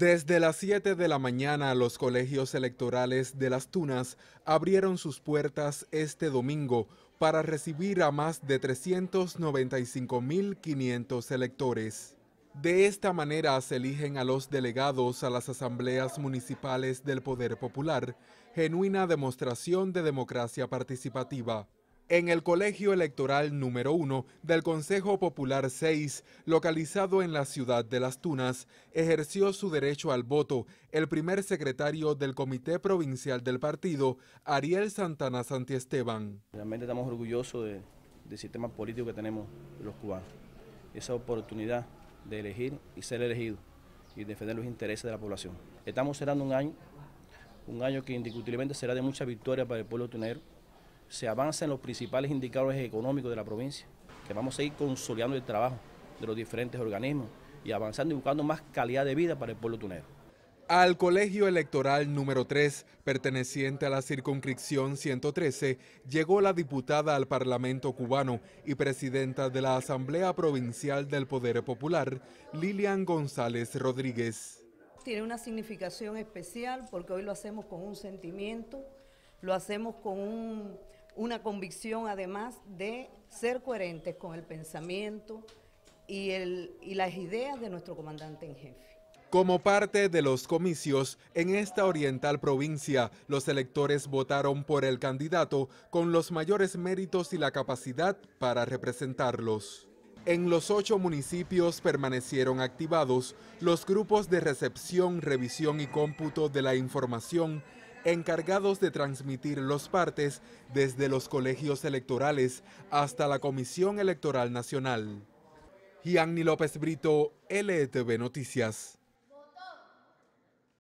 Desde las 7 de la mañana, los colegios electorales de Las Tunas abrieron sus puertas este domingo para recibir a más de 395.500 electores. De esta manera se eligen a los delegados a las asambleas municipales del Poder Popular, genuina demostración de democracia participativa en el Colegio Electoral número uno del Consejo Popular 6, localizado en la ciudad de Las Tunas, ejerció su derecho al voto el primer secretario del Comité Provincial del Partido, Ariel Santana Santiesteban. Realmente estamos orgullosos del sistema político que tenemos los cubanos. Esa oportunidad de elegir y ser elegido y defender los intereses de la población. Estamos cerrando un año, un año que indiscutiblemente será de mucha victoria para el pueblo tunero, se avanza en los principales indicadores económicos de la provincia, que vamos a ir consolidando el trabajo de los diferentes organismos y avanzando y buscando más calidad de vida para el pueblo tunero. Al colegio electoral número 3, perteneciente a la circunscripción 113, llegó la diputada al Parlamento cubano y presidenta de la Asamblea Provincial del Poder Popular, Lilian González Rodríguez. Tiene una significación especial porque hoy lo hacemos con un sentimiento, lo hacemos con un una convicción además de ser coherentes con el pensamiento y, el, y las ideas de nuestro comandante en jefe. Como parte de los comicios en esta oriental provincia, los electores votaron por el candidato con los mayores méritos y la capacidad para representarlos. En los ocho municipios permanecieron activados los grupos de recepción, revisión y cómputo de la información encargados de transmitir los partes desde los colegios electorales hasta la Comisión Electoral Nacional. Gianni López Brito, LTV e Noticias.